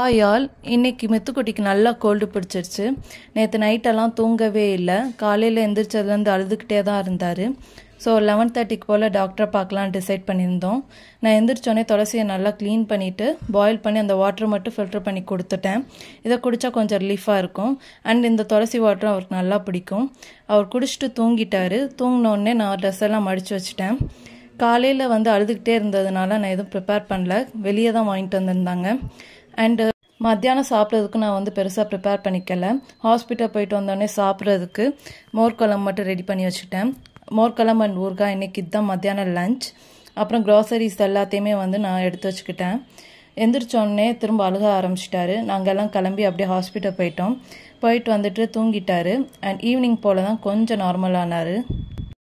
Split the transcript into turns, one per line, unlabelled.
ஆயால் இன்னைக்கு மெத்துக்குட்டிக்கு நல்லா கோல்டு பிடிச்சிருச்சு நேற்று நைட்டெல்லாம் தூங்கவே இல்லை காலையில் எந்திரிச்சதுலேருந்து அழுதுகிட்டே தான் இருந்தார் ஸோ லெவன் தேர்ட்டிக்கு போல் டாக்டரை பார்க்கலாம் டிசைட் பண்ணியிருந்தோம் நான் எந்திரிச்சோடனே துளசியை நல்லா க்ளீன் பண்ணிவிட்டு பாயில் பண்ணி அந்த வாட்டரை மட்டும் ஃபில்டர் பண்ணி கொடுத்துட்டேன் இதை குடித்தா கொஞ்சம் ரிலீஃபாக இருக்கும் அண்ட் இந்த துளசி வாட்டரும் அவருக்கு நல்லா பிடிக்கும் அவர் குடிச்சிட்டு தூங்கிட்டார் தூங்கினோடனே நான் ட்ரெஸ் எல்லாம் மடித்து வச்சுட்டேன் காலையில் வந்து அழுதுகிட்டே இருந்ததுனால நான் எதுவும் ப்ரிப்பேர் பண்ணல வெளியே தான் வாங்கிட்டு வந்திருந்தாங்க அண்டு uh, மத்தியானம் சாப்பிட்றதுக்கு நான் வந்து பெருசாக ப்ரிப்பேர் பண்ணிக்கல ஹாஸ்பிட்டல் போயிட்டு வந்தோடனே சாப்பிட்றதுக்கு மோர்க்குழம்பு மட்டும் ரெடி பண்ணி வச்சுட்டேன் மோர்க்குழம்பு அண்ட் ஊறுகாய் இன்றைக்கி இதுதான் மத்தியானம் லஞ்ச் அப்புறம் க்ராசரிஸ் எல்லாத்தையுமே வந்து நான் எடுத்து வச்சுக்கிட்டேன் எந்திரிச்சோடனே திரும்ப அழுக ஆரம்பிச்சிட்டாரு நாங்கள்லாம் கிளம்பி அப்படியே ஹாஸ்பிட்டல் போயிட்டோம் போயிட்டு வந்துட்டு தூங்கிட்டாரு அண்ட் ஈவினிங் போல் தான் கொஞ்சம் நார்மலானார்